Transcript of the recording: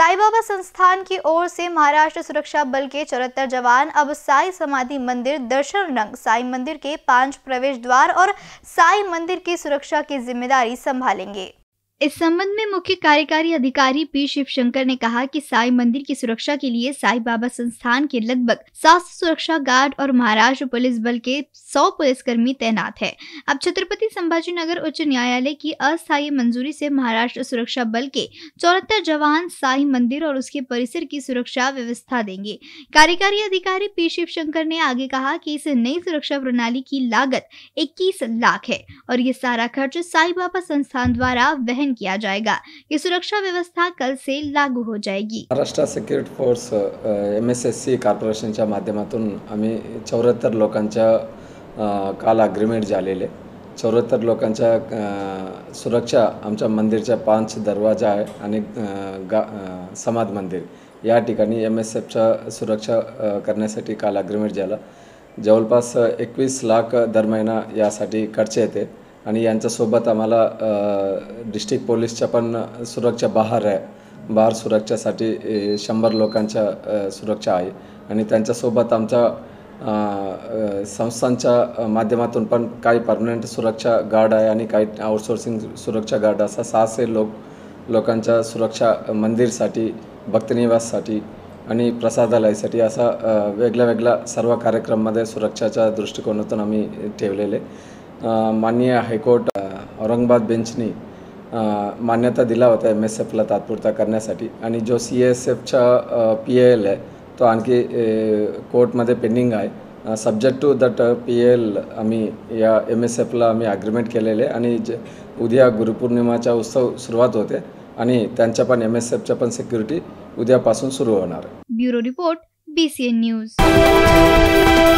साई बाबा संस्थान की ओर से महाराष्ट्र सुरक्षा बल के चौहत्तर जवान अब साई समाधि मंदिर दर्शन रंग साई मंदिर के पांच प्रवेश द्वार और साई मंदिर की सुरक्षा की जिम्मेदारी संभालेंगे इस संबंध में मुख्य कार्यकारी अधिकारी पी शिवशंकर ने कहा कि साई मंदिर की सुरक्षा के लिए साई बाबा संस्थान के लगभग सात सुरक्षा गार्ड और महाराष्ट्र पुलिस बल के 100 पुलिसकर्मी तैनात हैं। अब छत्रपति संभाजी नगर उच्च न्यायालय की अस्थायी मंजूरी से महाराष्ट्र सुरक्षा बल के चौहत्तर जवान साई मंदिर और उसके परिसर की सुरक्षा व्यवस्था देंगे कार्यकारी अधिकारी पी शिवशंकर ने आगे कहा की इस नई सुरक्षा प्रणाली की लागत इक्कीस लाख है और ये सारा खर्च साई बाबा संस्थान द्वारा वह अध्ययन किया जाएगा ये सुरक्षा व्यवस्था कल से लागू हो जाएगी Maharashtra security force M S S C कॉर्पोरेशनच्या माध्यमातून आम्ही चौऱ्याहत्तर काल अग्रीमेंट झालेले चौऱ्याहत्तर लोकांच्या सुरक्षा आमच्या मंदिरच्या पाच दरवाजा आहे आणि गा समाध मंदिर या एम एस एफच्या सुरक्षा करण्यासाठी काल अग्रीमेंट झाला जवळपास एकवीस लाख दर महीना यासाठी खर्च येते आणि यांच्यासोबत आम्हाला डिस्ट्रिक्ट पोलीसच्या पण सुरक्षा बहार आहे बहार सुरक्षासाठी शंभर लोकांच्या सुरक्षा आहे आणि त्यांच्यासोबत आमच्या संस्थांच्या माध्यमातून पण काही परमनंट सुरक्षा गार्ड आहे आणि काही आउटसोर्सिंग सुरक्षा गार्ड असा सहाशे लोक लोकांच्या सुरक्षा मंदिरसाठी भक्तनिवाससाठी आणि प्रसादालयासाठी असा वेगळ्या वेगळ्या सर्व कार्यक्रममध्ये सुरक्षाच्या दृष्टिकोनातून आम्ही ठेवलेले माननीय हायकोर्ट औरंगाबाद बेंचने मान्यता दिला होता एम एस एफला तात्पुरता करण्यासाठी आणि जो सी एस एफचा पी एल आहे तो आणखी कोर्टमध्ये पेंडिंग आहे subject to that P L आम्ही या एम एस एफला आम्ही ॲग्रीमेंट केलेले आणि जे उद्या गुरुपौर्णिमाचा उत्सव सुरुवात होते आणि त्यांच्या पण एम एस एफच्या पण सिक्युरिटी उद्यापासून सुरू होणार bureau report B C N news